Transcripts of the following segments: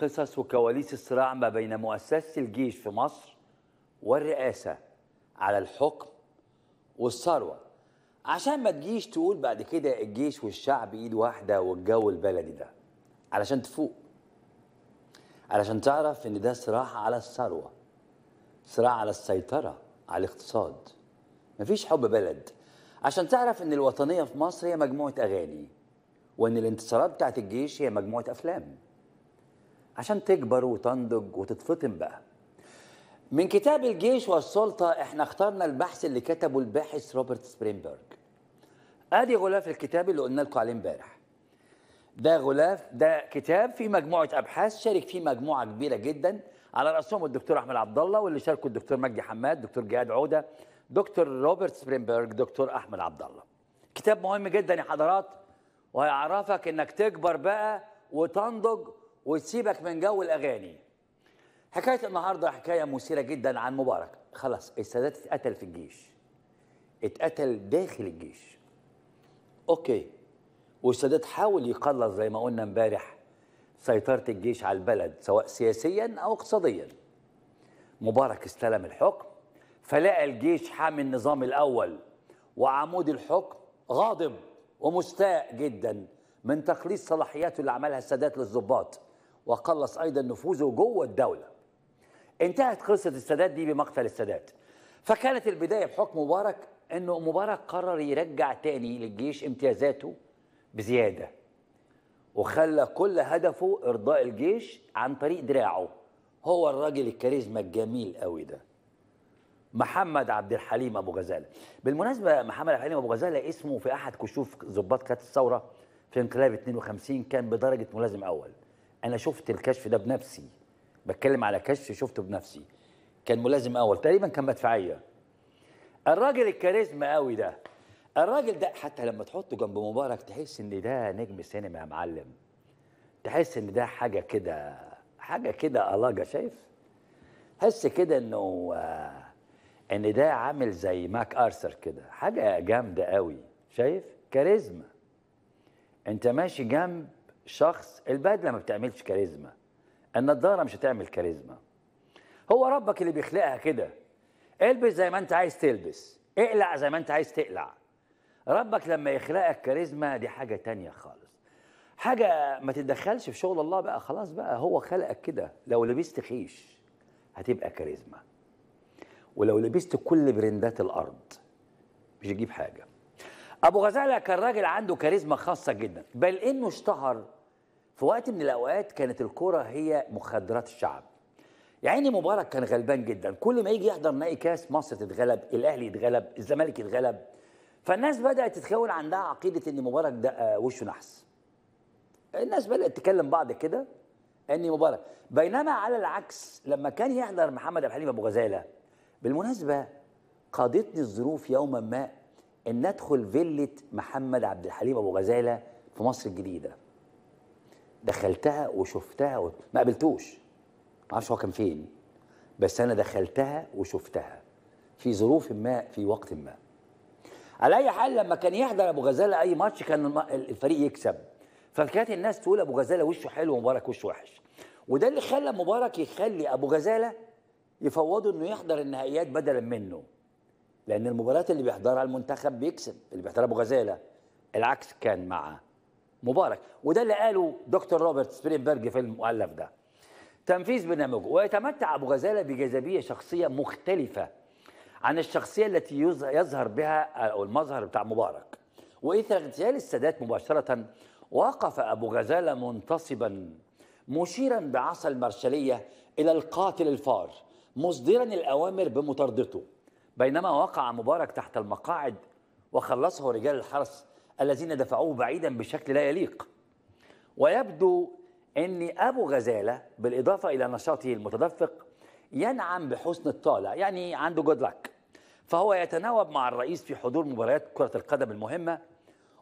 قصص وكواليس الصراع ما بين مؤسسة الجيش في مصر والرئاسة على الحكم والثروة عشان ما تجيش تقول بعد كده الجيش والشعب ايد واحدة والجو البلدي ده علشان تفوق علشان تعرف ان ده صراع على الثروة صراع على السيطرة على الاقتصاد مفيش حب بلد عشان تعرف ان الوطنية في مصر هي مجموعة اغاني وان الانتصارات بتاعت الجيش هي مجموعة افلام عشان تكبر وتنضج وتتفطم بقى من كتاب الجيش والسلطة احنا اخترنا البحث اللي كتبه الباحث روبرت سبرينبرج ادي غلاف الكتاب اللي قلنا لكم عليه امبارح ده غلاف ده كتاب فيه مجموعة أبحاث شارك فيه مجموعة كبيرة جدا على رأسهم الدكتور أحمد عبد الله واللي شاركوا الدكتور مجدي حماد دكتور جهاد عودة دكتور روبرت سبرينبرج دكتور أحمد عبد الله كتاب مهم جدا يا حضرات وهيعرفك إنك تكبر بقى وتنضج وتسيبك من جو الاغاني حكايه النهارده حكايه مثيره جدا عن مبارك خلاص السادات اتقتل في الجيش اتقتل داخل الجيش اوكي والسادات حاول يقلص زي ما قلنا امبارح سيطره الجيش على البلد سواء سياسيا او اقتصاديا مبارك استلم الحكم فلقى الجيش حامي النظام الاول وعمود الحكم غاضب ومستاء جدا من تقليص صلاحياته اللي عملها السادات للضباط وقلص أيضا نفوذه جوه الدولة انتهت قصة السادات دي بمقتل السادات فكانت البداية بحكم مبارك أنه مبارك قرر يرجع تاني للجيش امتيازاته بزيادة وخلى كل هدفه إرضاء الجيش عن طريق دراعه هو الراجل الكاريزما الجميل قوي ده محمد عبد الحليم ابو غزاله بالمناسبه محمد عبد الحليم ابو غزاله اسمه في احد كشوف ضباط قياده الثوره في انقلاب 52 كان بدرجه ملازم اول انا شفت الكشف ده بنفسي بتكلم على كشف شفته بنفسي كان ملازم اول تقريبا كان مدفعيه الراجل الكاريزما قوي ده الراجل ده حتى لما تحطه جنب مبارك تحس ان ده نجم سينما يا معلم تحس ان ده حاجه كده حاجه كده الاجه شايف حس كده انه آه، ان ده عامل زي ماك ارثر كده حاجه جامده قوي شايف كاريزما انت ماشي جنب شخص البدله ما بتعملش كاريزما النضاره مش هتعمل كاريزما هو ربك اللي بيخلقها كده البس زي ما انت عايز تلبس اقلع زي ما انت عايز تقلع ربك لما يخلقك كاريزما دي حاجه تانية خالص حاجه ما تتدخلش في شغل الله بقى خلاص بقى هو خلقك كده لو لبست خيش هتبقى كاريزما ولو لبست كل برندات الارض مش هتجيب حاجه ابو غزاله كان راجل عنده كاريزما خاصه جدا بل انه اشتهر في وقت من الاوقات كانت الكوره هي مخدرات الشعب يعني مبارك كان غلبان جدا كل ما يجي يحضر نهائي كاس مصر تتغلب الاهلي يتغلب الزمالك يتغلب فالناس بدات تتخيل عندها عقيده ان مبارك ده آه، وشه نحس الناس بدات تتكلم بعض كده ان مبارك بينما على العكس لما كان يحضر محمد عبد الحليم ابو غزاله بالمناسبه قادتني الظروف يوما ما ان ادخل فيله محمد عبد الحليم ابو غزاله في مصر الجديده دخلتها وشفتها و... ما قابلتوش ما اعرفش هو كان فين بس انا دخلتها وشفتها في ظروف ما في وقت ما على اي حال لما كان يحضر ابو غزاله اي ماتش كان الفريق يكسب فكانت الناس تقول ابو غزاله وشه حلو ومبارك وشه وحش وده اللي خلى مبارك يخلي ابو غزاله يفوضه انه يحضر النهائيات بدلا منه لان المباريات اللي بيحضرها المنتخب بيكسب اللي بيحضرها ابو غزاله العكس كان معاه مبارك وده اللي قاله دكتور روبرت سبرينبرج في المؤلف ده تنفيذ برنامجه ويتمتع أبو غزالة بجاذبية شخصية مختلفة عن الشخصية التي يظهر بها أو المظهر بتاع مبارك وإثر اغتيال السادات مباشرة وقف أبو غزالة منتصبا مشيرا بعصا المرشلية إلى القاتل الفار مصدرا الأوامر بمطاردته بينما وقع مبارك تحت المقاعد وخلصه رجال الحرس الذين دفعوه بعيدا بشكل لا يليق ويبدو أن أبو غزالة بالإضافة إلى نشاطه المتدفق ينعم بحسن الطالع يعني عنده جود لك فهو يتناوب مع الرئيس في حضور مباريات كرة القدم المهمة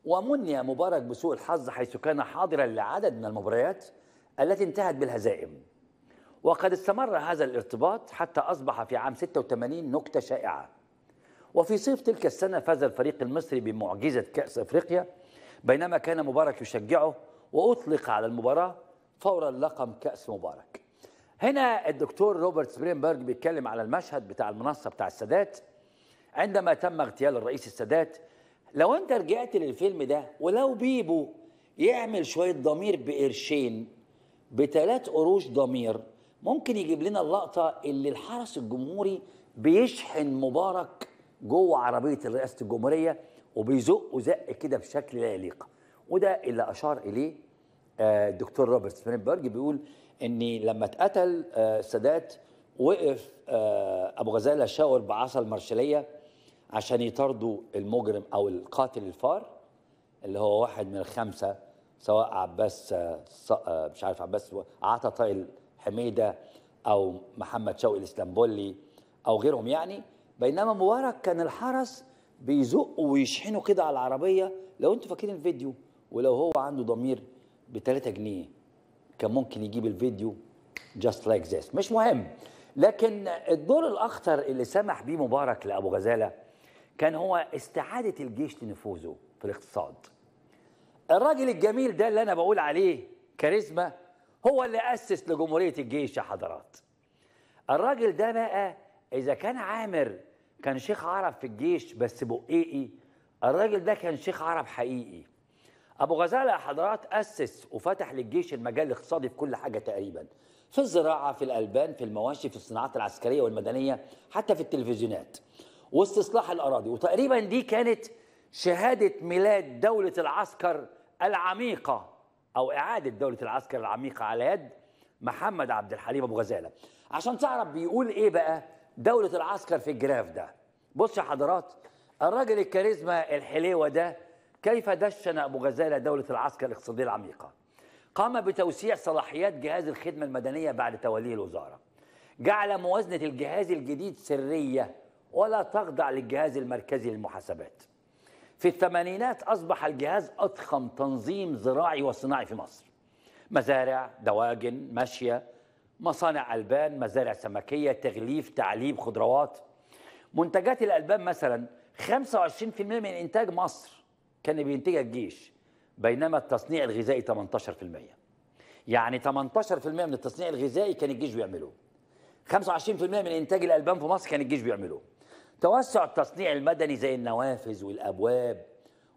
ومني مبارك بسوء الحظ حيث كان حاضرا لعدد من المباريات التي انتهت بالهزائم وقد استمر هذا الارتباط حتى أصبح في عام 86 نكتة شائعة وفي صيف تلك السنة فاز الفريق المصري بمعجزة كأس أفريقيا بينما كان مبارك يشجعه وأطلق على المباراة فورا لقم كأس مبارك هنا الدكتور روبرت سبرينبرج بيتكلم على المشهد بتاع المنصة بتاع السادات عندما تم اغتيال الرئيس السادات لو انت رجعت للفيلم ده ولو بيبو يعمل شوية ضمير بقرشين بثلاث قروش ضمير ممكن يجيب لنا اللقطة اللي الحرس الجمهوري بيشحن مبارك جوه عربيه رئاسه الجمهوريه وبيزقوا زق كده بشكل لا يليق وده اللي اشار اليه آه، الدكتور روبرت سبرينبرج بيقول ان لما اتقتل السادات آه، وقف آه، ابو غزاله شاور بعصا المرشليه عشان يطاردوا المجرم او القاتل الفار اللي هو واحد من الخمسه سواء عباس مش عارف عباس عطا طائل حميده او محمد شوقي الاسلامبولي او غيرهم يعني بينما مبارك كان الحرس بيزقه ويشحنه كده على العربيه لو انتوا فاكرين الفيديو ولو هو عنده ضمير ب 3 جنيه كان ممكن يجيب الفيديو جاست لايك like مش مهم لكن الدور الاخطر اللي سمح بيه مبارك لابو غزاله كان هو استعاده الجيش لنفوذه في الاقتصاد الراجل الجميل ده اللي انا بقول عليه كاريزما هو اللي اسس لجمهوريه الجيش يا حضرات الراجل ده بقى اذا كان عامر كان شيخ عرب في الجيش بس بقيقي الراجل ده كان شيخ عرب حقيقي ابو غزاله يا حضرات اسس وفتح للجيش المجال الاقتصادي في كل حاجه تقريبا في الزراعه في الالبان في المواشي في الصناعات العسكريه والمدنيه حتى في التلفزيونات واستصلاح الاراضي وتقريبا دي كانت شهاده ميلاد دوله العسكر العميقه او اعاده دوله العسكر العميقه على يد محمد عبد الحليم ابو غزاله عشان تعرف بيقول ايه بقى دولة العسكر في الجراف ده بص يا حضرات الراجل الكاريزما الحليوة ده كيف دشن أبو غزالة دولة العسكر الاقتصادية العميقة قام بتوسيع صلاحيات جهاز الخدمة المدنية بعد توليه الوزارة جعل موازنة الجهاز الجديد سرية ولا تخضع للجهاز المركزي للمحاسبات في الثمانينات أصبح الجهاز أضخم تنظيم زراعي وصناعي في مصر مزارع دواجن ماشية مصانع ألبان مزارع سمكية تغليف تعليب خضروات منتجات الألبان مثلا 25% من إنتاج مصر كان بينتجها الجيش بينما التصنيع الغذائي 18% يعني 18% من التصنيع الغذائي كان الجيش بيعمله 25% من إنتاج الألبان في مصر كان الجيش بيعمله توسع التصنيع المدني زي النوافذ والأبواب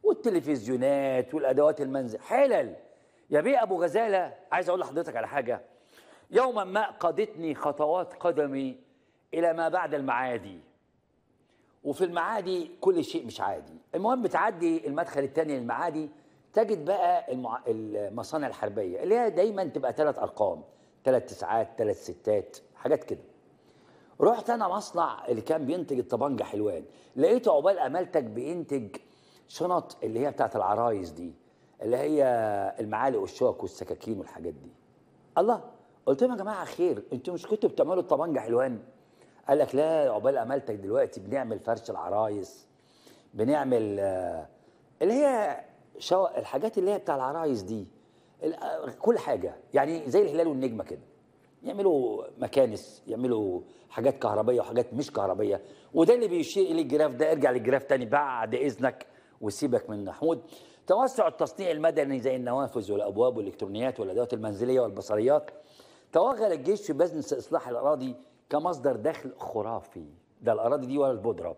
والتلفزيونات والأدوات المنزل حلل يا بيه أبو غزالة عايز أقول لحضرتك على حاجة يوما ما قادتني خطوات قدمي إلى ما بعد المعادي وفي المعادي كل شيء مش عادي المهم بتعدي المدخل الثاني للمعادي تجد بقى المع... المصانع الحربية اللي هي دايما تبقى ثلاث أرقام ثلاث تسعات ثلاث ستات حاجات كده رحت أنا مصنع اللي كان بينتج الطبنجة حلوان لقيته عقبال أمالتك بينتج شنط اللي هي بتاعت العرايس دي اللي هي المعالق والشوك والسكاكين والحاجات دي الله قلت لهم يا جماعه خير انتوا مش كنتوا بتعملوا الطبنجه حلوان قال لك لا عقبال امالتك دلوقتي بنعمل فرش العرايس بنعمل آه، اللي هي شو الحاجات اللي هي بتاع العرايس دي آه، كل حاجه يعني زي الهلال والنجمه كده يعملوا مكانس يعملوا حاجات كهربيه وحاجات مش كهربيه وده اللي بيشير اليه الجراف ده ارجع للجراف تاني بعد اذنك وسيبك من محمود توسع التصنيع المدني زي النوافذ والابواب والالكترونيات والادوات المنزليه والبصريات توغل الجيش في بزنس إصلاح الأراضي كمصدر دخل خرافي ده الأراضي دي ولا البودرة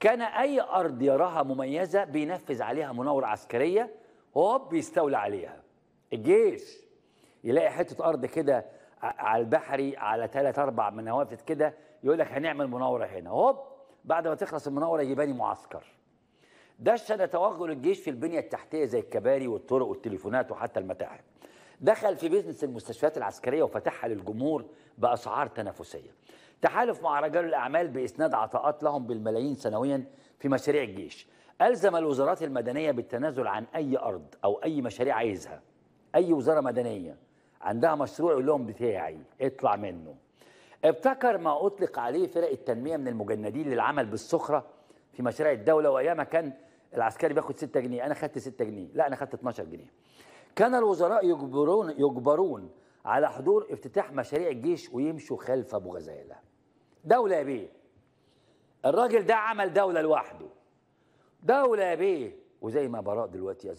كان أي أرض يراها مميزة بينفذ عليها مناورة عسكرية وهوب بيستولى عليها الجيش يلاقي حتة أرض كده على البحري على ثلاث أربع من نوافذ كده يقول لك هنعمل مناورة هنا هوب بعد ما تخلص المناورة يجيباني معسكر ده السنة توغل الجيش في البنية التحتية زي الكباري والطرق والتليفونات وحتى المتاحف دخل في بيزنس المستشفيات العسكريه وفتحها للجمهور باسعار تنافسيه تحالف مع رجال الاعمال باسناد عطاءات لهم بالملايين سنويا في مشاريع الجيش الزم الوزارات المدنيه بالتنازل عن اي ارض او اي مشاريع عايزها اي وزاره مدنيه عندها مشروع يقول لهم بتاعي اطلع منه ابتكر ما اطلق عليه فرق التنميه من المجندين للعمل بالسخره في مشاريع الدوله وايامها كان العسكري بياخد 6 جنيه انا خدت 6 جنيه لا انا خدت 12 جنيه كان الوزراء يجبرون يجبرون على حضور افتتاح مشاريع الجيش ويمشوا خلف ابو غزاله دوله يا بيه الراجل ده عمل دوله لوحده دوله يا بيه وزي ما براء دلوقتي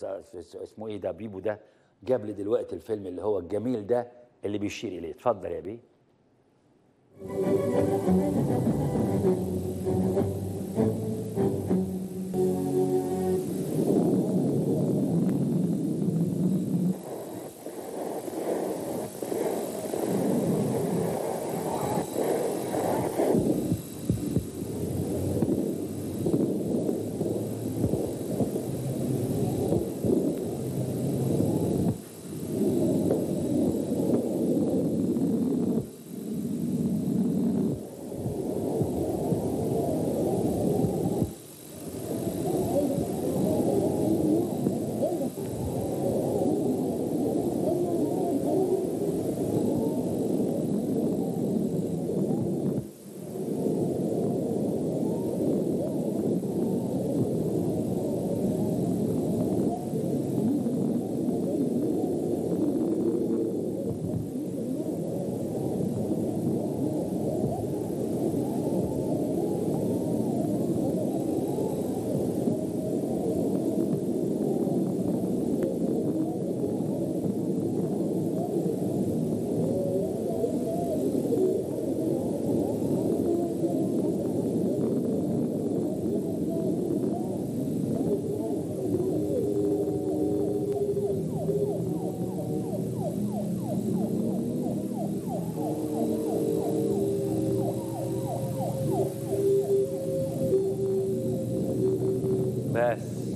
اسمه ايه ده بيبو ده جاب لي دلوقتي الفيلم اللي هو الجميل ده اللي بيشير اليه اتفضل يا بيه بس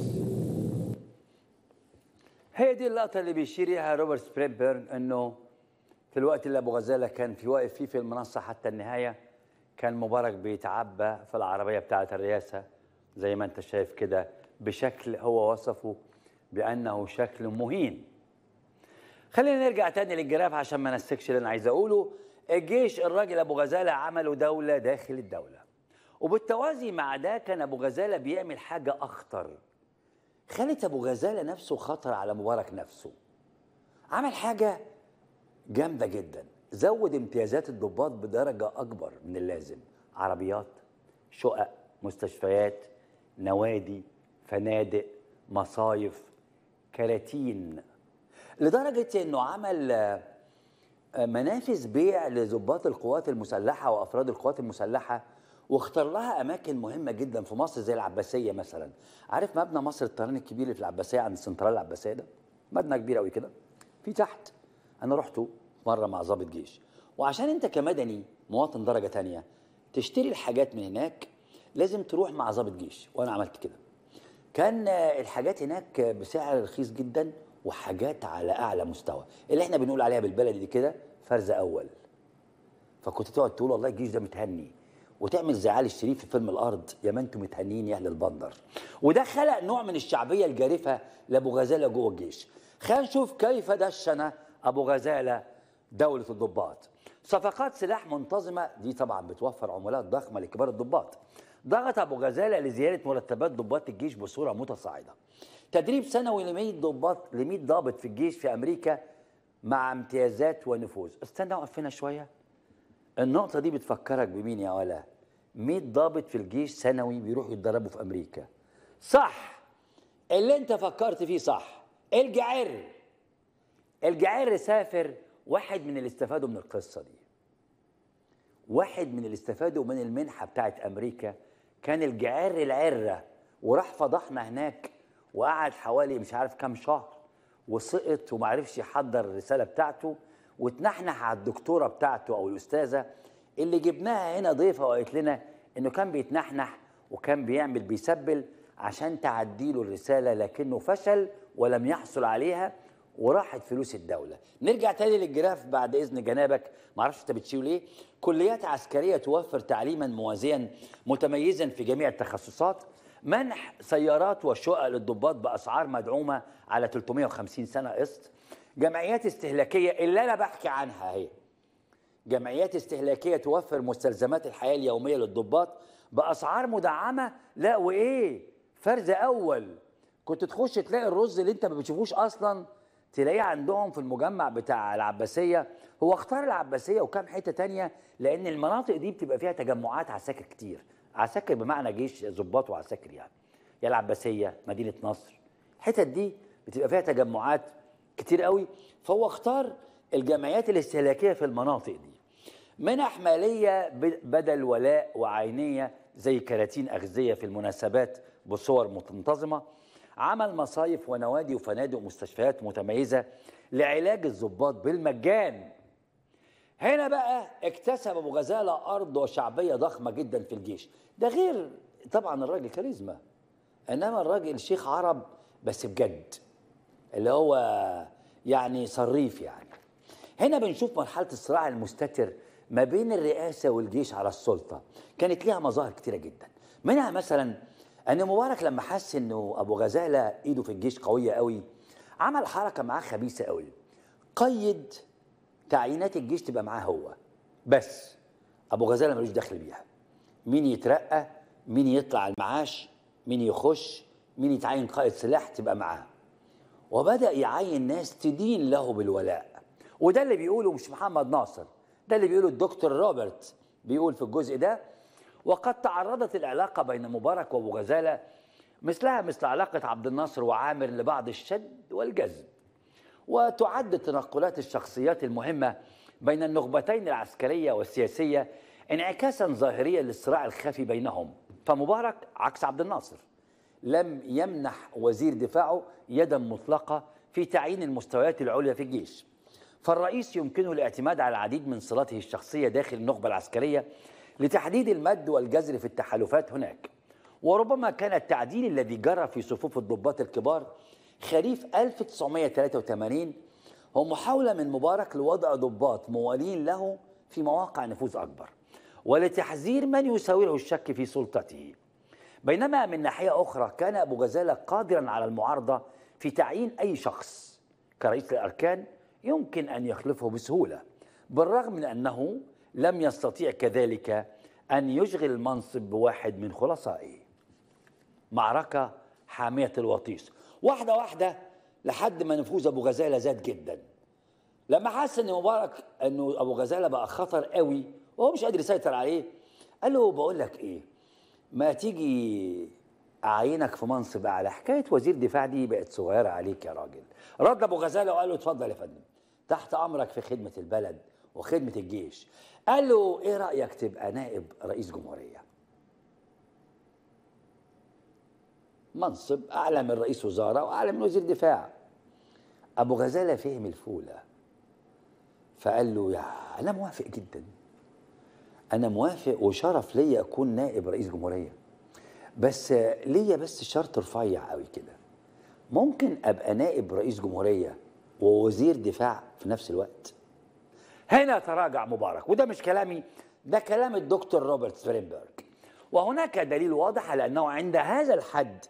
هي دي اللقطة اللي بيشير روبرت سبريبيرن إنه في الوقت اللي أبو غزالة كان في واقف فيه في المنصة حتى النهاية كان مبارك بيتعبى في العربية بتاعة الرئاسة زي ما أنت شايف كده بشكل هو وصفه بأنه شكل مهين خلينا نرجع تاني للجراف عشان ما نسكش اللي أنا عايز أقوله الجيش الراجل أبو غزالة عمله دولة داخل الدولة وبالتوازي مع ده كان ابو غزاله بيعمل حاجه اخطر خلت ابو غزاله نفسه خطر على مبارك نفسه عمل حاجه جامده جدا زود امتيازات الضباط بدرجه اكبر من اللازم عربيات شقق مستشفيات نوادي فنادق مصايف كراتين لدرجه انه عمل آه، منافذ بيع لضباط القوات المسلحه وافراد القوات المسلحه واختار لها اماكن مهمه جدا في مصر زي العباسيه مثلا عارف مبنى مصر الطيران الكبير اللي في العباسيه عند سنترال العباسيه ده مبنى كبير قوي كده في تحت انا رحته مره مع ضابط جيش وعشان انت كمدني مواطن درجه تانية تشتري الحاجات من هناك لازم تروح مع ضابط جيش وانا عملت كده كان الحاجات هناك بسعر رخيص جدا وحاجات على اعلى مستوى اللي احنا بنقول عليها بالبلدي كده فرز اول فكنت تقعد تقول والله الجيش ده متهني وتعمل زي علي الشريف في فيلم الارض يا ما انتم متهنيين يا اهل البندر وده خلق نوع من الشعبيه الجارفه لابو غزاله جوه الجيش خلينا نشوف كيف دشن ابو غزاله دوله الضباط صفقات سلاح منتظمه دي طبعا بتوفر عمولات ضخمه لكبار الضباط ضغط ابو غزاله لزياده مرتبات ضباط الجيش بصوره متصاعده تدريب سنوي ل 100 ضباط ل 100 ضابط في الجيش في امريكا مع امتيازات ونفوذ استنى وقفنا هنا شويه النقطة دي بتفكرك بمين يا ولا 100 ضابط في الجيش سنوي بيروحوا يتدربوا في أمريكا صح اللي أنت فكرت فيه صح الجعر الجعر سافر واحد من اللي استفادوا من القصة دي واحد من اللي استفادوا من المنحة بتاعت أمريكا كان الجعر العرة وراح فضحنا هناك وقعد حوالي مش عارف كام شهر وسقط ومعرفش يحضر الرسالة بتاعته وتنحنح على الدكتوره بتاعته او الاستاذه اللي جبناها هنا ضيفه وقالت لنا انه كان بيتنحنح وكان بيعمل بيسبل عشان تعدي له الرساله لكنه فشل ولم يحصل عليها وراحت فلوس الدولة نرجع تاني للجراف بعد إذن جنابك معرفش أنت بتشيله ليه كليات عسكرية توفر تعليما موازيا متميزا في جميع التخصصات منح سيارات وشقق للضباط بأسعار مدعومة على 350 سنة قسط جمعيات استهلاكية اللي أنا بحكي عنها هي جمعيات استهلاكية توفر مستلزمات الحياة اليومية للضباط بأسعار مدعمة لا وإيه فرز أول كنت تخش تلاقي الرز اللي أنت ما بتشوفوش أصلا تلاقيه عندهم في المجمع بتاع العباسية هو اختار العباسية وكام حتة تانية لأن المناطق دي بتبقى فيها تجمعات عساكر كتير عساكر بمعنى جيش ظباط وعساكر يعني يا العباسية مدينة نصر الحتت دي بتبقى فيها تجمعات كتير قوي فهو اختار الجمعيات الاستهلاكيه في المناطق دي منح ماليه بدل ولاء وعينيه زي كراتين اغذيه في المناسبات بصور منتظمه عمل مصايف ونوادي وفنادق ومستشفيات متميزه لعلاج الضباط بالمجان هنا بقى اكتسب ابو غزاله ارض وشعبيه ضخمه جدا في الجيش ده غير طبعا الراجل كاريزما انما الراجل شيخ عرب بس بجد اللي هو يعني صريف يعني هنا بنشوف مرحله الصراع المستتر ما بين الرئاسه والجيش على السلطه كانت ليها مظاهر كتيره جدا منها مثلا ان مبارك لما حس انه ابو غزاله ايده في الجيش قويه قوي عمل حركه معاه خبيثه قوي قيد تعيينات الجيش تبقى معاه هو بس ابو غزاله ملوش دخل بيها مين يترقى مين يطلع المعاش مين يخش مين يتعين قائد سلاح تبقى معاه وبدأ يعين ناس تدين له بالولاء وده اللي بيقوله مش محمد ناصر ده اللي بيقوله الدكتور روبرت بيقول في الجزء ده وقد تعرضت العلاقة بين مبارك وأبو غزالة مثلها مثل علاقة عبد الناصر وعامر لبعض الشد والجذب وتعد تنقلات الشخصيات المهمة بين النخبتين العسكرية والسياسية انعكاسا ظاهريا للصراع الخفي بينهم فمبارك عكس عبد الناصر لم يمنح وزير دفاعه يدا مطلقة في تعيين المستويات العليا في الجيش فالرئيس يمكنه الاعتماد على العديد من صلاته الشخصية داخل النخبة العسكرية لتحديد المد والجزر في التحالفات هناك وربما كان التعديل الذي جرى في صفوف الضباط الكبار خريف 1983 هو محاولة من مبارك لوضع ضباط موالين له في مواقع نفوذ أكبر ولتحذير من يساوره الشك في سلطته بينما من ناحية أخرى كان أبو غزالة قادرا على المعارضة في تعيين أي شخص كرئيس الأركان يمكن أن يخلفه بسهولة بالرغم من أنه لم يستطيع كذلك أن يشغل المنصب بواحد من خلصائه معركة حامية الوطيس واحدة واحدة لحد ما نفوذ أبو غزالة زاد جدا لما حس أن مبارك أنه أبو غزالة بقى خطر قوي وهو مش قادر يسيطر عليه قال له بقول لك إيه ما تيجي اعينك في منصب اعلى حكايه وزير دفاع دي بقت صغيره عليك يا راجل رد ابو غزاله وقال له اتفضل يا فندم تحت امرك في خدمه البلد وخدمه الجيش قال له ايه رايك تبقى نائب رئيس جمهوريه منصب اعلى من رئيس وزاره واعلى من وزير دفاع ابو غزاله فهم الفوله فقال له يا انا موافق جدا انا موافق وشرف ليا اكون نائب رئيس جمهوريه بس ليا بس شرط رفيع قوي كده ممكن ابقى نائب رئيس جمهوريه ووزير دفاع في نفس الوقت هنا تراجع مبارك وده مش كلامي ده كلام الدكتور روبرت فرينبرغ وهناك دليل واضح على انه عند هذا الحد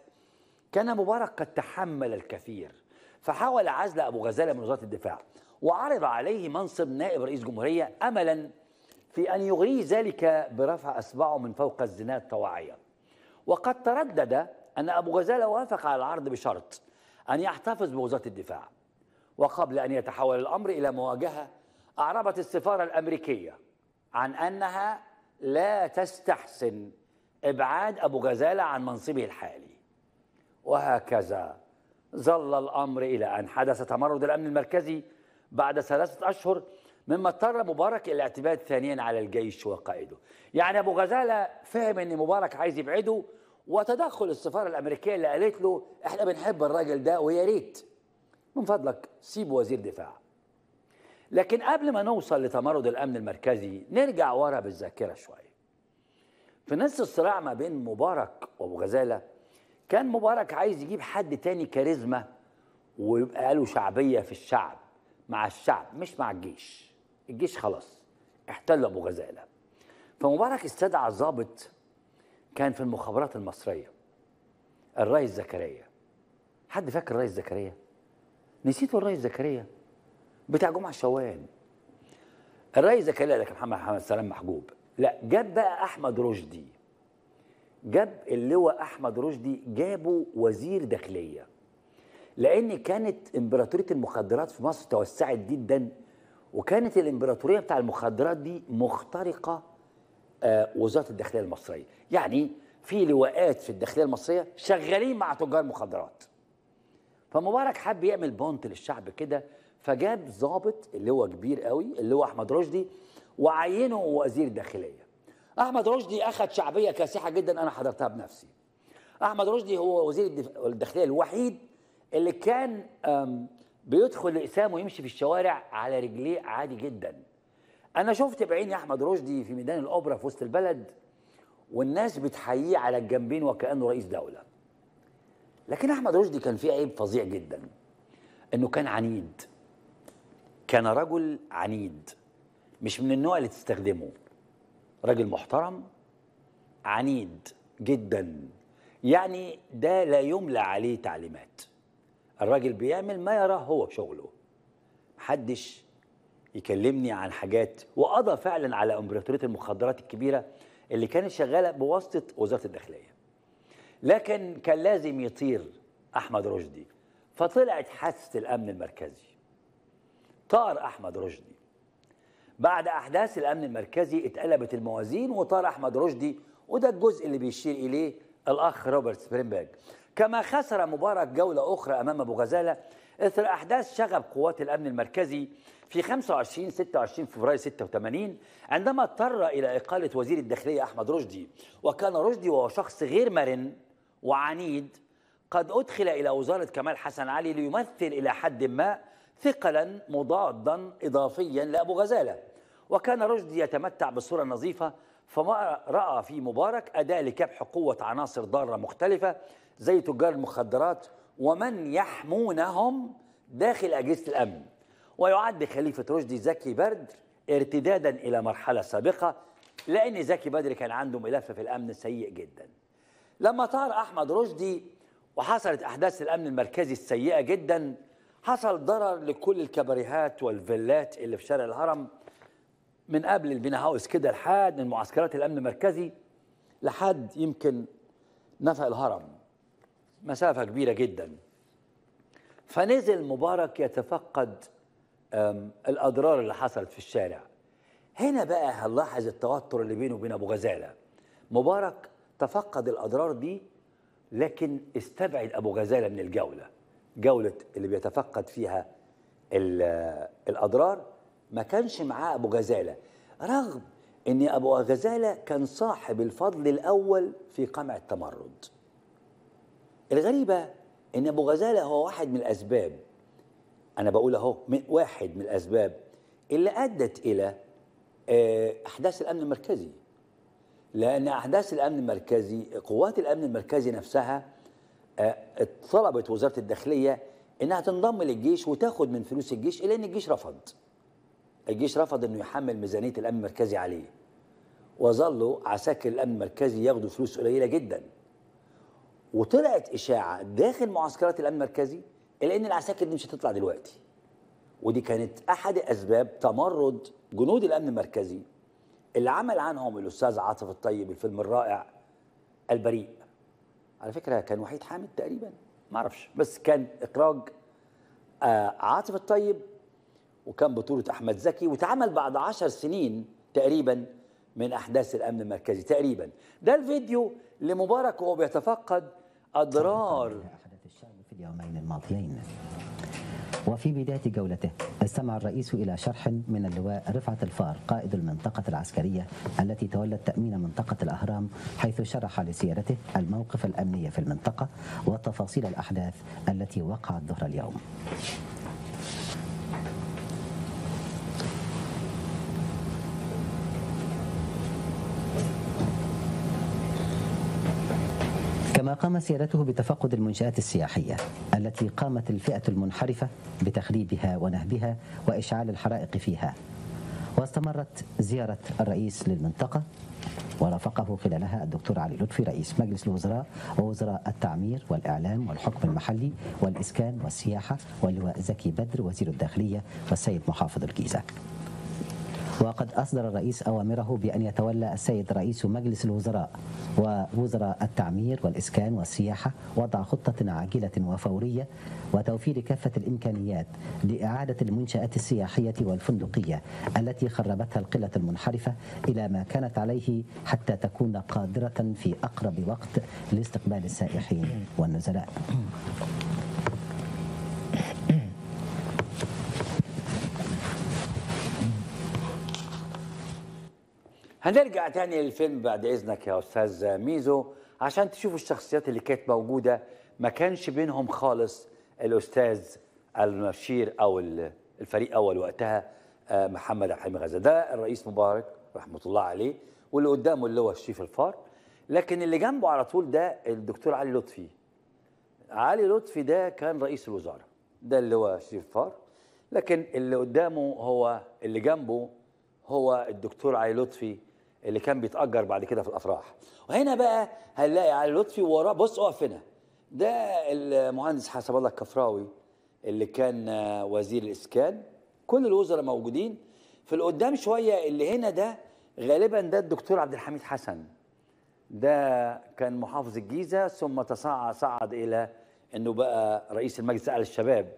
كان مبارك قد تحمل الكثير فحاول عزل ابو غزاله من وزاره الدفاع وعرض عليه منصب نائب رئيس جمهوريه املا في أن يغريه ذلك برفع أصبعه من فوق الزناد طواعيا وقد تردد أن أبو غزالة وافق على العرض بشرط أن يحتفظ بوزارة الدفاع وقبل أن يتحول الأمر إلى مواجهة أعربت السفارة الأمريكية عن أنها لا تستحسن إبعاد أبو غزالة عن منصبه الحالي وهكذا ظل الأمر إلى أن حدث تمرد الأمن المركزي بعد ثلاثة أشهر مما اضطر مبارك الى الاعتماد ثانيا على الجيش وقائده يعني ابو غزاله فهم ان مبارك عايز يبعده وتدخل السفاره الامريكيه اللي قالت له احنا بنحب الراجل ده ويا ريت من فضلك سيب وزير دفاع لكن قبل ما نوصل لتمرد الامن المركزي نرجع ورا بالذاكره شويه في نص الصراع ما بين مبارك وابو غزاله كان مبارك عايز يجيب حد تاني كاريزما ويبقى له شعبيه في الشعب مع الشعب مش مع الجيش الجيش خلاص احتل ابو غزاله فمبارك استدعى ضابط كان في المخابرات المصريه الرئيس زكريا حد فاكر الرئيس زكريا نسيته الرئيس زكريا بتاع جمعه شوال الرئيس زكريا ده كان محمد محمد سلام محجوب لا جاب بقى احمد رشدي جاب اللواء احمد رشدي جابه وزير داخليه لان كانت امبراطوريه المخدرات في مصر توسعت جدا وكانت الامبراطوريه بتاع المخدرات دي مخترقه آه وزاره الداخليه المصريه يعني في لواءات في الداخليه المصريه شغالين مع تجار مخدرات فمبارك حب يعمل بونت للشعب كده فجاب ضابط اللي هو كبير قوي اللي هو احمد رشدي وعينه وزير الداخليه احمد رشدي اخذ شعبيه كاسحه جدا انا حضرتها بنفسي احمد رشدي هو وزير الداخليه الوحيد اللي كان بيدخل اقسام ويمشي في الشوارع على رجليه عادي جدا انا شفت بعيني احمد رشدي في ميدان الاوبرا في وسط البلد والناس بتحييه على الجنبين وكانه رئيس دوله لكن احمد رشدي كان فيه عيب فظيع جدا انه كان عنيد كان رجل عنيد مش من النوع اللي تستخدمه راجل محترم عنيد جدا يعني ده لا يملى عليه تعليمات الراجل بيعمل ما يراه هو بشغله محدش يكلمني عن حاجات وقضى فعلا على امبراطوريه المخدرات الكبيره اللي كانت شغاله بواسطه وزاره الداخليه لكن كان لازم يطير احمد رشدي فطلعت حاسه الامن المركزي طار احمد رشدي بعد احداث الامن المركزي اتقلبت الموازين وطار احمد رشدي وده الجزء اللي بيشير اليه الاخ روبرت سبرينباج كما خسر مبارك جولة أخرى أمام أبو غزالة إثر أحداث شغب قوات الأمن المركزي في 25 26 فبراير 86 عندما اضطر إلى إقالة وزير الداخلية أحمد رشدي وكان رشدي وهو شخص غير مرن وعنيد قد أدخل إلى وزارة كمال حسن علي ليمثل إلى حد ما ثقلا مضادا إضافيا لأبو غزالة وكان رشدي يتمتع بالصورة النظيفة فما رأى في مبارك أداة لكبح قوة عناصر ضارة مختلفة زي تجار المخدرات ومن يحمونهم داخل أجهزة الأمن ويعد خليفة رشدي زكي بدر ارتدادا إلى مرحلة سابقة لأن زكي بدر كان عنده ملف في الأمن سيء جدا لما طار أحمد رشدي وحصلت أحداث الأمن المركزي السيئة جدا حصل ضرر لكل الكباريهات والفيلات اللي في شارع الهرم من قبل البينا هاوس كده لحد من معسكرات الأمن المركزي لحد يمكن نفق الهرم مسافة كبيرة جدا فنزل مبارك يتفقد الأضرار اللي حصلت في الشارع هنا بقى هنلاحظ التوتر اللي بينه وبين أبو غزالة مبارك تفقد الأضرار دي لكن استبعد أبو غزالة من الجولة جولة اللي بيتفقد فيها آه، الأضرار ما كانش معاه أبو غزالة رغم ان ابو غزاله كان صاحب الفضل الاول في قمع التمرد الغريبه ان ابو غزاله هو واحد من الاسباب انا بقول اهو واحد من الاسباب اللي ادت الى آه، احداث الامن المركزي لان احداث الامن المركزي قوات الامن المركزي نفسها طلبت آه، وزاره الداخليه انها تنضم للجيش وتاخد من فلوس الجيش الا ان الجيش رفض الجيش رفض انه يحمل ميزانيه الامن المركزي عليه وظلوا عساكر الامن المركزي ياخدوا فلوس قليله جدا وطلعت اشاعه داخل معسكرات الامن المركزي الا ان العساكر دي مش هتطلع دلوقتي ودي كانت احد اسباب تمرد جنود الامن المركزي اللي عمل عنهم الاستاذ عاطف الطيب الفيلم الرائع البريء على فكره كان وحيد حامد تقريبا ما اعرفش بس كان اخراج آه عاطف الطيب وكان بطوله احمد زكي واتعمل بعد عشر سنين تقريبا من أحداث الأمن المركزي تقريبا ده الفيديو لمبارك وهو بيتفقد أضرار احداث الشام في اليومين الماضيين وفي بداية جولته استمع الرئيس إلى شرح من اللواء رفعت الفار قائد المنطقة العسكرية التي تولت تأمين منطقة الأهرام حيث شرح لسيارته الموقف الأمني في المنطقة وتفاصيل الأحداث التي وقعت ظهر اليوم قام سيرته بتفقد المنشآت السياحية التي قامت الفئة المنحرفة بتخريبها ونهبها وإشعال الحرائق فيها واستمرت زيارة الرئيس للمنطقة ورافقه خلالها الدكتور علي لطفي رئيس مجلس الوزراء ووزراء التعمير والإعلام والحكم المحلي والإسكان والسياحة واللواء زكي بدر وزير الداخلية والسيد محافظ الجيزة وقد أصدر الرئيس أوامره بأن يتولى السيد رئيس مجلس الوزراء ووزراء التعمير والإسكان والسياحة وضع خطة عاجلة وفورية وتوفير كافة الإمكانيات لإعادة المنشآت السياحية والفندقية التي خربتها القلة المنحرفة إلى ما كانت عليه حتى تكون قادرة في أقرب وقت لاستقبال السائحين والنزلاء. هنرجع تاني للفيلم بعد اذنك يا استاذ ميزو عشان تشوفوا الشخصيات اللي كانت موجوده ما كانش بينهم خالص الاستاذ المشير او الفريق اول وقتها آه، محمد عبد الحليم غزال ده الرئيس مبارك رحمه الله عليه واللي قدامه اللي هو الشيف الفار لكن اللي جنبه على طول ده الدكتور علي لطفي علي لطفي ده كان رئيس الوزاره ده اللي هو شريف الفار لكن اللي قدامه هو اللي جنبه هو الدكتور علي لطفي اللي كان بيتأجر بعد كده في الأفراح وهنا بقى هنلاقي علي لطفي وراه بص أقف هنا ده المهندس حسب الله الكفراوي اللي كان وزير الإسكان كل الوزراء موجودين في القدام شوية اللي هنا ده غالبا ده الدكتور عبد الحميد حسن ده كان محافظ الجيزة ثم تصاعد صعد إلى أنه بقى رئيس المجلس الأعلى للشباب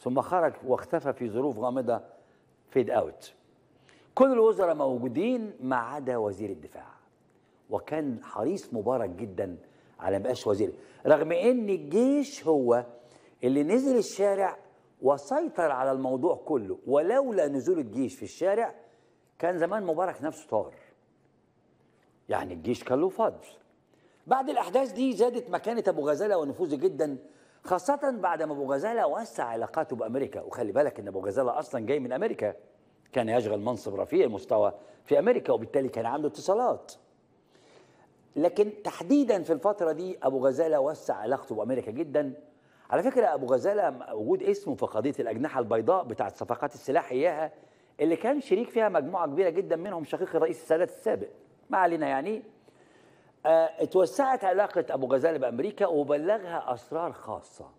ثم خرج واختفى في ظروف غامضة فيد أوت كل الوزراء موجودين ما عدا وزير الدفاع وكان حريص مبارك جدا على ما يبقاش وزير رغم ان الجيش هو اللي نزل الشارع وسيطر على الموضوع كله ولولا نزول الجيش في الشارع كان زمان مبارك نفسه طار يعني الجيش كان له فضل بعد الاحداث دي زادت مكانه ابو غزاله ونفوذه جدا خاصه بعد ما ابو غزاله وسع علاقاته بامريكا وخلي بالك ان ابو غزاله اصلا جاي من امريكا كان يشغل منصب رفيع المستوى في أمريكا وبالتالي كان عنده اتصالات لكن تحديدا في الفترة دي أبو غزالة وسع علاقته بأمريكا جدا على فكرة أبو غزالة وجود اسمه في قضية الأجنحة البيضاء بتاعة صفقات السلاح إياها اللي كان شريك فيها مجموعة كبيرة جدا منهم شقيق الرئيس السادات السابق ما علينا يعني اه اتوسعت علاقة أبو غزالة بأمريكا وبلغها أسرار خاصة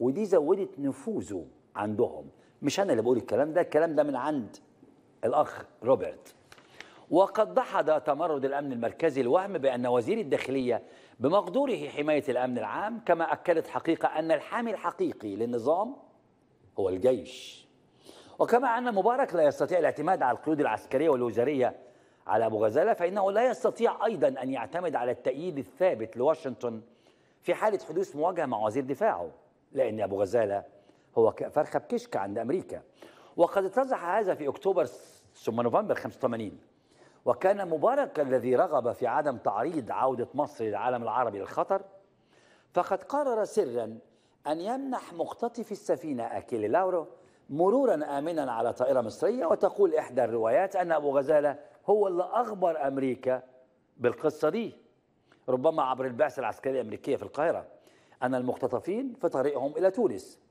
ودي زودت نفوذه عندهم مش أنا اللي بقول الكلام ده الكلام ده من عند الأخ روبرت وقد دحض تمرد الأمن المركزي الوهم بأن وزير الداخلية بمقدوره حماية الأمن العام كما أكدت حقيقة أن الحامي الحقيقي للنظام هو الجيش وكما أن مبارك لا يستطيع الاعتماد على القيود العسكرية والوزارية على أبو غزالة فإنه لا يستطيع أيضا أن يعتمد على التأييد الثابت لواشنطن في حالة حدوث مواجهة مع وزير دفاعه لأن أبو غزالة هو فرخه بكشك عند امريكا وقد اتضح هذا في اكتوبر ثم نوفمبر 85 وكان مبارك الذي رغب في عدم تعريض عوده مصر للعالم العربي للخطر فقد قرر سرا ان يمنح مقتطف السفينه اكيلي لاورو مرورا امنا على طائره مصريه وتقول احدى الروايات ان ابو غزاله هو اللي اخبر امريكا بالقصه دي ربما عبر البعثه العسكريه الامريكيه في القاهره ان المقتطفين في طريقهم الى تونس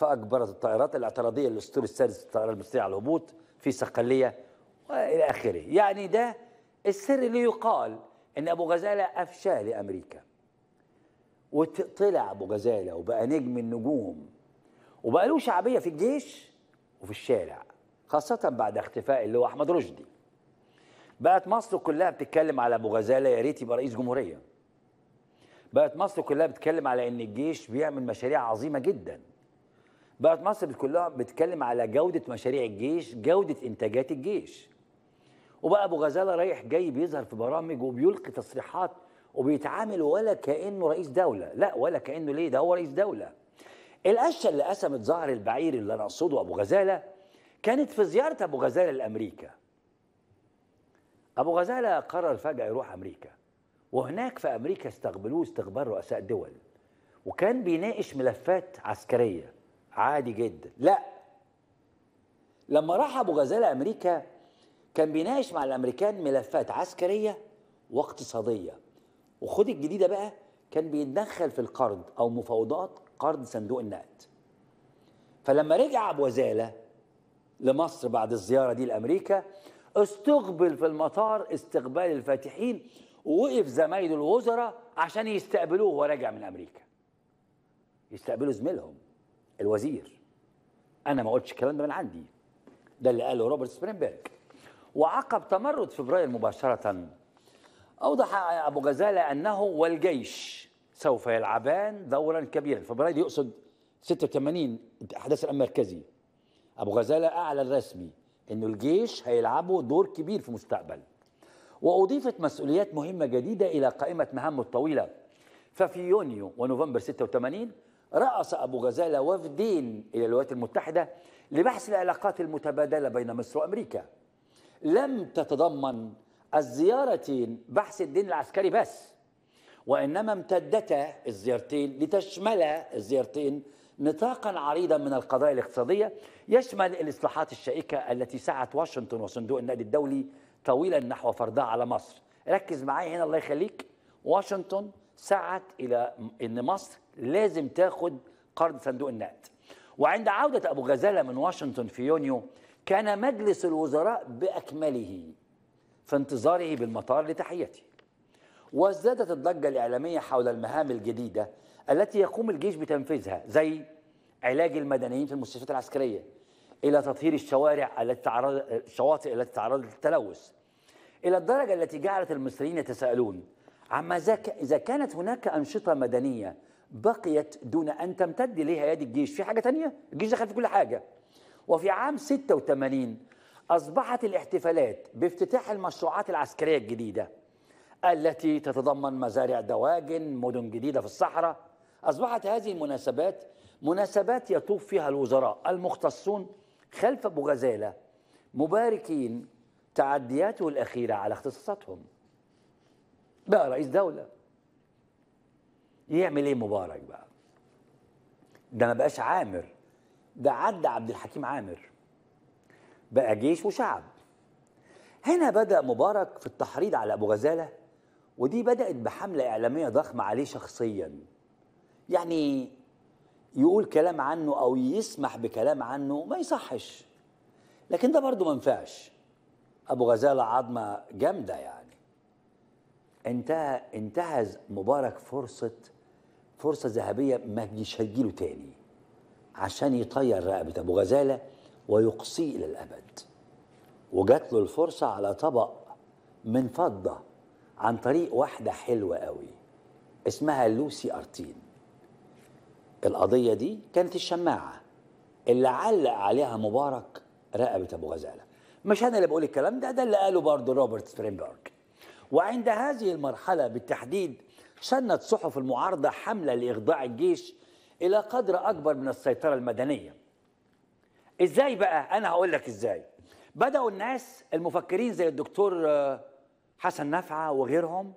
فأجبرت الطائرات الاعتراضية للأسطول السادس للطائرة المصرية على الهبوط في صقلية وإلى آخره يعني ده السر اللي يقال إن أبو غزالة أفشى لأمريكا وطلع أبو غزالة وبقى نجم النجوم وبقى له شعبية في الجيش وفي الشارع خاصة بعد اختفاء اللي هو أحمد رشدي بقت مصر كلها بتتكلم على أبو غزالة يا ريت يبقى رئيس جمهورية بقت مصر كلها بتتكلم على إن الجيش بيعمل مشاريع عظيمة جداً بقت مصر كلها بتتكلم على جوده مشاريع الجيش جوده انتاجات الجيش وبقى ابو غزاله رايح جاي بيظهر في برامج وبيلقي تصريحات وبيتعامل ولا كانه رئيس دوله لا ولا كانه ليه ده هو رئيس دوله القشه اللي قسمت ظهر البعير اللي انا اقصده ابو غزاله كانت في زياره ابو غزاله لامريكا ابو غزاله قرر فجاه يروح امريكا وهناك في امريكا استقبلوه استقبال رؤساء دول وكان بيناقش ملفات عسكريه عادي جدا لا لما راح ابو غزاله امريكا كان بيناقش مع الامريكان ملفات عسكريه واقتصاديه وخد الجديده بقى كان بيتدخل في القرض او مفاوضات قرض صندوق النقد فلما رجع ابو غزاله لمصر بعد الزياره دي لامريكا استقبل في المطار استقبال الفاتحين ووقف زمايله الوزراء عشان يستقبلوه وهو راجع من امريكا يستقبلوا زميلهم الوزير انا ما قلتش الكلام ده من عندي ده اللي قاله روبرت سبرينبرج وعقب تمرد فبراير مباشره اوضح ابو غزاله انه والجيش سوف يلعبان دورا كبيرا فبراير يقصد 86 احداث المركزي ابو غزاله اعلن رسمي انه الجيش هيلعبوا دور كبير في المستقبل واضيفت مسؤوليات مهمه جديده الى قائمه مهامه الطويله ففي يونيو ونوفمبر 86 رأس أبو غزالة وفدين إلى الولايات المتحدة لبحث العلاقات المتبادلة بين مصر وأمريكا لم تتضمن الزيارتين بحث الدين العسكري بس وإنما امتدتا الزيارتين لتشملا الزيارتين نطاقا عريضا من القضايا الاقتصادية يشمل الإصلاحات الشائكة التي سعت واشنطن وصندوق النقد الدولي طويلا نحو فرضها على مصر ركز معايا هنا الله يخليك واشنطن سعت إلى أن مصر لازم تاخد قرض صندوق النقد وعند عودة أبو غزالة من واشنطن في يونيو كان مجلس الوزراء بأكمله في انتظاره بالمطار لتحيته وازدادت الضجة الإعلامية حول المهام الجديدة التي يقوم الجيش بتنفيذها زي علاج المدنيين في المستشفيات العسكرية إلى تطهير الشوارع التي تعرض الشواطئ التي تعرضت للتلوث إلى الدرجة التي جعلت المصريين يتساءلون عما إذا كانت هناك أنشطة مدنية بقيت دون أن تمتد إليها يد الجيش في حاجة تانية الجيش دخل في كل حاجة وفي عام 86 أصبحت الاحتفالات بافتتاح المشروعات العسكرية الجديدة التي تتضمن مزارع دواجن مدن جديدة في الصحراء أصبحت هذه المناسبات مناسبات يطوف فيها الوزراء المختصون خلف أبو غزالة مباركين تعدياته الأخيرة على اختصاصاتهم بقى رئيس دولة يعمل ايه مبارك بقى ده ما بقاش عامر ده عدى عبد الحكيم عامر بقى جيش وشعب هنا بدا مبارك في التحريض على ابو غزاله ودي بدات بحمله اعلاميه ضخمه عليه شخصيا يعني يقول كلام عنه او يسمح بكلام عنه ما يصحش لكن ده برضه ما ينفعش ابو غزاله عظمه جامده يعني انتهى انتهز مبارك فرصه فرصه ذهبيه ما مش هتجيله تاني عشان يطير رقبه ابو غزاله ويقصيه الى الابد وجات له الفرصه على طبق من فضه عن طريق واحده حلوه قوي اسمها لوسي ارتين القضيه دي كانت الشماعه اللي علق عليها مبارك رقبه ابو غزاله مش انا اللي بقول الكلام ده ده اللي قاله برضه روبرت سبرينبرج وعند هذه المرحله بالتحديد شنت صحف المعارضة حملة لإخضاع الجيش إلى قدر أكبر من السيطرة المدنية إزاي بقى؟ أنا هقول لك إزاي بدأوا الناس المفكرين زي الدكتور آه، حسن نفعة وغيرهم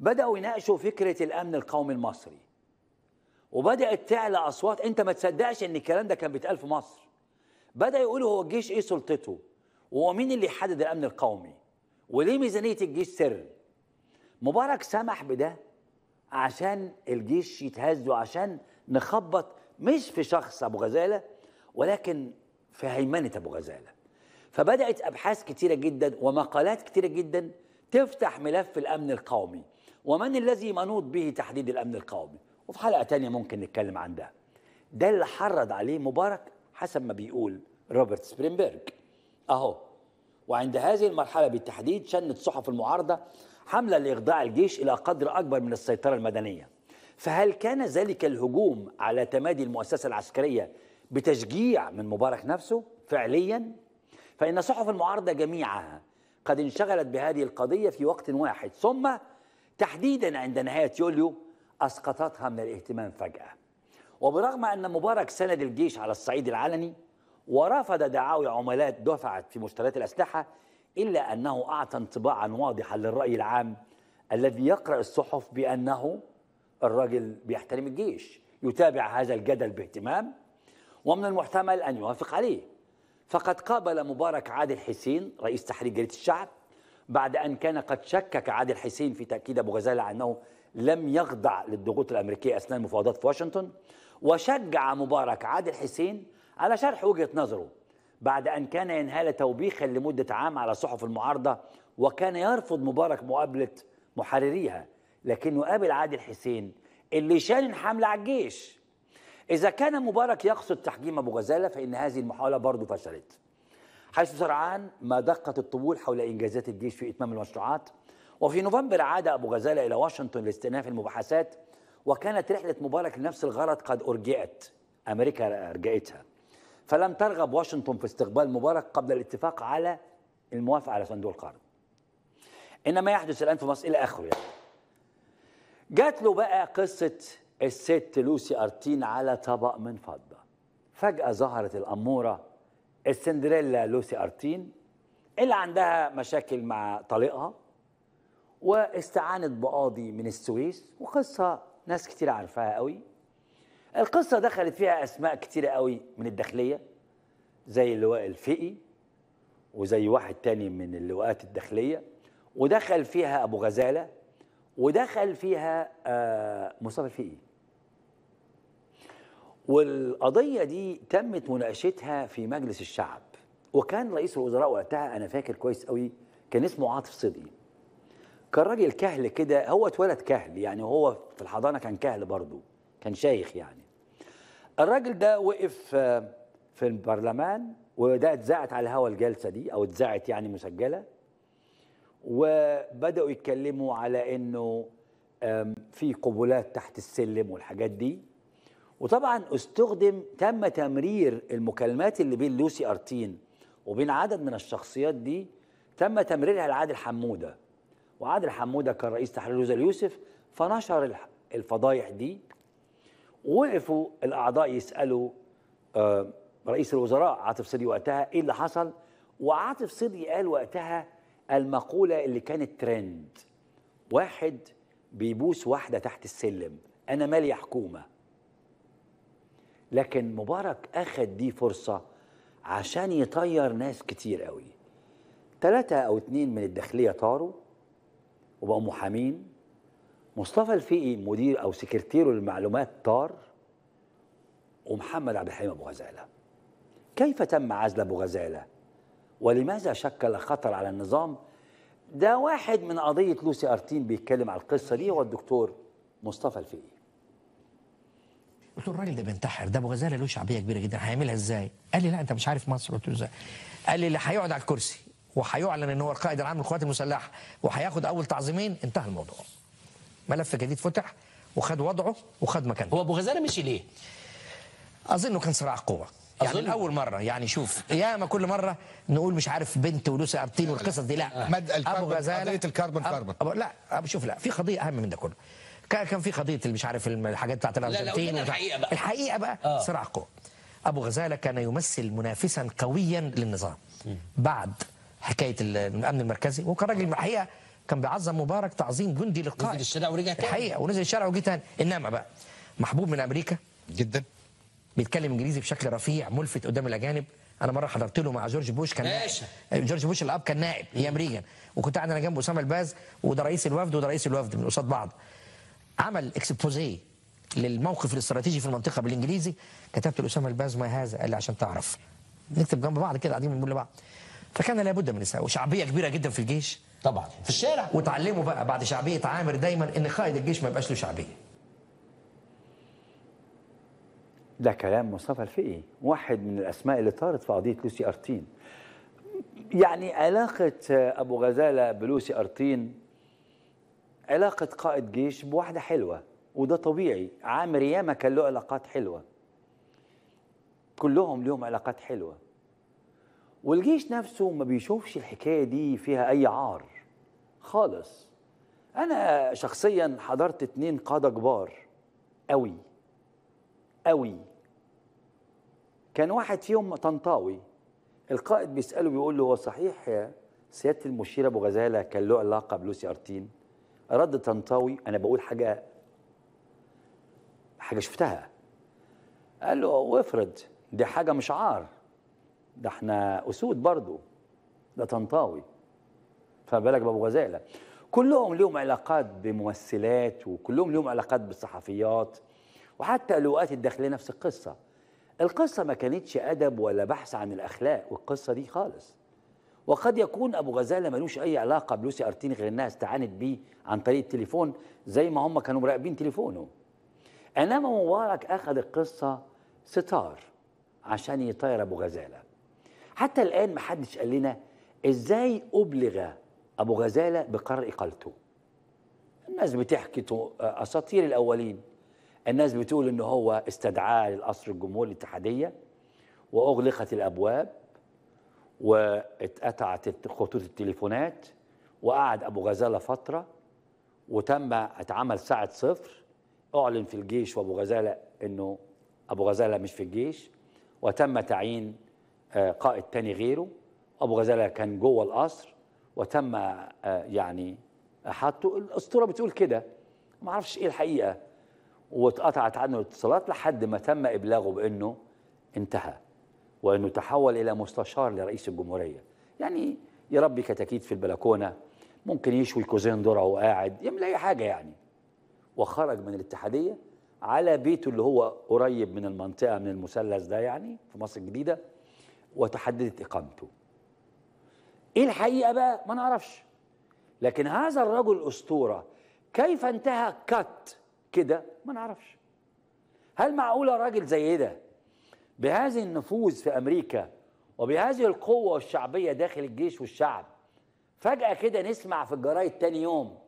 بدأوا يناقشوا فكرة الأمن القومي المصري وبدأت تعلى أصوات أنت ما تصدقش إن الكلام ده كان بيتقال في مصر بدأ يقولوا هو الجيش إيه سلطته وهو مين اللي يحدد الأمن القومي وليه ميزانية الجيش سر مبارك سمح بده عشان الجيش يتهز وعشان نخبط مش في شخص ابو غزاله ولكن في هيمنه ابو غزاله فبدات ابحاث كثيره جدا ومقالات كثيره جدا تفتح ملف الامن القومي ومن الذي منوط به تحديد الامن القومي وفي حلقه ثانيه ممكن نتكلم عن ده ده اللي حرض عليه مبارك حسب ما بيقول روبرت سبرينبرج اهو وعند هذه المرحله بالتحديد شنت صحف المعارضه حملة لإخضاع الجيش إلى قدر أكبر من السيطرة المدنية فهل كان ذلك الهجوم على تمادي المؤسسة العسكرية بتشجيع من مبارك نفسه فعليا فإن صحف المعارضة جميعها قد انشغلت بهذه القضية في وقت واحد ثم تحديدا عند نهاية يوليو أسقطتها من الاهتمام فجأة وبرغم أن مبارك سند الجيش على الصعيد العلني ورفض دعاوي عملات دفعت في مشتريات الأسلحة إلا أنه أعطى انطباعا واضحا للرأي العام الذي يقرأ الصحف بأنه الراجل بيحترم الجيش يتابع هذا الجدل باهتمام ومن المحتمل أن يوافق عليه فقد قابل مبارك عادل حسين رئيس تحرير جريدة الشعب بعد أن كان قد شكك عادل حسين في تأكيد أبو غزالة أنه لم يخضع للضغوط الأمريكية أثناء المفاوضات في واشنطن وشجع مبارك عادل حسين على شرح وجهة نظره بعد أن كان ينهال توبيخا لمدة عام على صحف المعارضة وكان يرفض مبارك مقابلة محرريها لكنه قابل عادل حسين اللي شال الحملة على الجيش إذا كان مبارك يقصد تحجيم أبو غزالة فإن هذه المحاولة برضه فشلت حيث سرعان ما دقت الطبول حول إنجازات الجيش في إتمام المشروعات وفي نوفمبر عاد أبو غزالة إلى واشنطن لاستئناف المباحثات وكانت رحلة مبارك لنفس الغرض قد أرجئت أمريكا أرجئتها فلم ترغب واشنطن في استقبال مبارك قبل الاتفاق على الموافقة على صندوق القرض إنما يحدث الآن في مصر إلى آخره يعني. جات له بقى قصة الست لوسي أرتين على طبق من فضة فجأة ظهرت الأمورة السندريلا لوسي أرتين اللي عندها مشاكل مع طليقها واستعانت بقاضي من السويس وقصة ناس كتير عارفاها قوي القصة دخلت فيها أسماء كتيرة قوي من الداخلية زي اللواء الفقي وزي واحد تاني من اللواءات الداخلية ودخل فيها أبو غزالة ودخل فيها آه، مصطفى الفقي والقضية دي تمت مناقشتها في مجلس الشعب وكان رئيس الوزراء وقتها أنا فاكر كويس قوي كان اسمه عاطف صدقي كان راجل كهل كده هو اتولد كهل يعني هو في الحضانة كان كهل برضه كان شيخ يعني الراجل ده وقف آه، في البرلمان وده اتذاعت على الهوا الجلسه دي او اتذاعت يعني مسجله وبداوا يتكلموا على انه في قبولات تحت السلم والحاجات دي وطبعا استخدم تم تمرير المكالمات اللي بين لوسي ارتين وبين عدد من الشخصيات دي تم تمريرها لعادل حموده وعادل حموده كان رئيس تحرير روزا اليوسف فنشر الفضايح دي وقفوا الاعضاء يسالوا آه، رئيس الوزراء عاطف صدقي وقتها ايه اللي حصل وعاطف صدقي قال وقتها المقوله اللي كانت ترند واحد بيبوس واحده تحت السلم انا مالي يا حكومه لكن مبارك اخد دي فرصه عشان يطير ناس كتير قوي ثلاثة أو اتنين من الداخلية طاروا وبقوا محامين مصطفى الفقي مدير او سكرتيره للمعلومات طار ومحمد عبد الحليم ابو غزاله كيف تم عزل ابو غزاله ولماذا شكل خطر على النظام ده واحد من قضيه لوسي ارتين بيتكلم على القصه دي هو الدكتور مصطفى الفقي قلت له الراجل ده بينتحر ده ابو غزاله له شعبيه كبيره جدا هيعملها ازاي؟ قال لي لا انت مش عارف مصر قلت له ازاي؟ قال لي اللي هيقعد على الكرسي وهيعلن ان هو القائد العام للقوات المسلحه وهياخد اول تعظيمين انتهى الموضوع ملف جديد فتح وخد وضعه وخد مكانه هو ابو غزاله مشي ليه؟ اظنه كان صراع قوه يعني أظن... اول مره يعني شوف يا ما كل مره نقول مش عارف بنت ولوس ارتين والقصص دي لا آه. مد ابو غزاله قضيه الكربون كربون أب... لا أب... شوف لا في قضيه اهم من ده كله كان في قضيه مش عارف الحاجات بتاعت الارجنتين الحقيقه بقى الحقيقه بقى آه. صراع قوه ابو غزاله كان يمثل منافسا قويا للنظام بعد حكايه الامن المركزي وكان راجل آه. الحقيقه كان بيعظم مبارك تعظيم جندي للقائد نزل الشارع ورجع تاني الحقيقه ونزل الشارع وجه تاني انما بقى محبوب من امريكا جدا بيتكلم انجليزي بشكل رفيع ملفت قدام الاجانب انا مره حضرت له مع جورج بوش كان نائب. آه، جورج بوش الاب كان نائب هي امريكان وكنت قاعد انا جنب اسامه الباز وده رئيس الوفد وده رئيس الوفد من قصاد بعض عمل اكسبوزيه للموقف الاستراتيجي في المنطقه بالانجليزي كتبت لاسامه الباز ما هذا قال لي عشان تعرف نكتب جنب بعض كده قاعدين بنقول لبعض فكان لابد من نساء وشعبيه كبيره جدا في الجيش طبعا في الشارع وتعلموا بقى بعد شعبيه عامر دايما ان قائد الجيش ما يبقاش له شعبيه ده كلام مصطفى الفقي واحد من الاسماء اللي طارت في قضيه لوسي ارتين يعني علاقه ابو غزاله بلوسي ارتين علاقه قائد جيش بواحده حلوه وده طبيعي عامر ياما كان له علاقات حلوه كلهم لهم علاقات حلوه والجيش نفسه ما بيشوفش الحكايه دي فيها اي عار خالص انا شخصيا حضرت اتنين قاده كبار قوي قوي كان واحد فيهم طنطاوي القائد بيساله بيقول له هو صحيح سياده المشير ابو غزاله كان له علاقه بلوسي ارتين رد طنطاوي انا بقول حاجه حاجه شفتها قال له وافرض دي حاجه مش عار ده احنا اسود برضه ده طنطاوي فما بالك بابو غزاله كلهم لهم علاقات بممثلات وكلهم لهم علاقات بالصحفيات وحتى اللواءات الداخليه نفس القصه القصه ما كانتش ادب ولا بحث عن الاخلاق والقصه دي خالص وقد يكون ابو غزاله ملوش اي علاقه بلوسي ارتيني غير انها استعانت بيه عن طريق التليفون زي ما هم كانوا مراقبين تليفونه انما مبارك اخذ القصه ستار عشان يطير ابو غزاله حتى الان محدش قال لنا ازاي ابلغ أبو غزالة بقرر إقالته الناس بتحكي أساطير الأولين الناس بتقول إن هو استدعاه للقصر الجمهوري الاتحادية وأغلقت الأبواب واتقطعت خطوط التليفونات وقعد أبو غزالة فترة وتم اتعمل ساعة صفر أعلن في الجيش وأبو غزالة إنه أبو غزالة مش في الجيش وتم تعيين آه، قائد تاني غيره أبو غزالة كان جوه القصر وتم آه، يعني حطه الاسطوره بتقول كده ما اعرفش ايه الحقيقه واتقطعت عنه الاتصالات لحد ما تم ابلاغه بانه انتهى وانه تحول الى مستشار لرئيس الجمهوريه يعني يربي كتاكيت في البلكونه ممكن يشوي كوزين درع وقاعد يعمل اي حاجه يعني وخرج من الاتحاديه على بيته اللي هو قريب من المنطقه من المثلث ده يعني في مصر الجديده وتحددت اقامته ايه الحقيقه بقى ما نعرفش لكن هذا الرجل اسطوره كيف انتهى كات كده ما نعرفش هل معقوله راجل زي ده بهذه النفوذ في امريكا وبهذه القوه والشعبيه داخل الجيش والشعب فجاه كده نسمع في الجرايد تاني يوم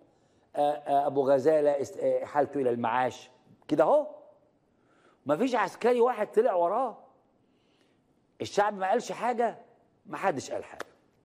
آه، آه، ابو غزاله آه، حالته الى المعاش كده اهو مفيش عسكري واحد طلع وراه الشعب ما قالش حاجه ما حدش قال حاجه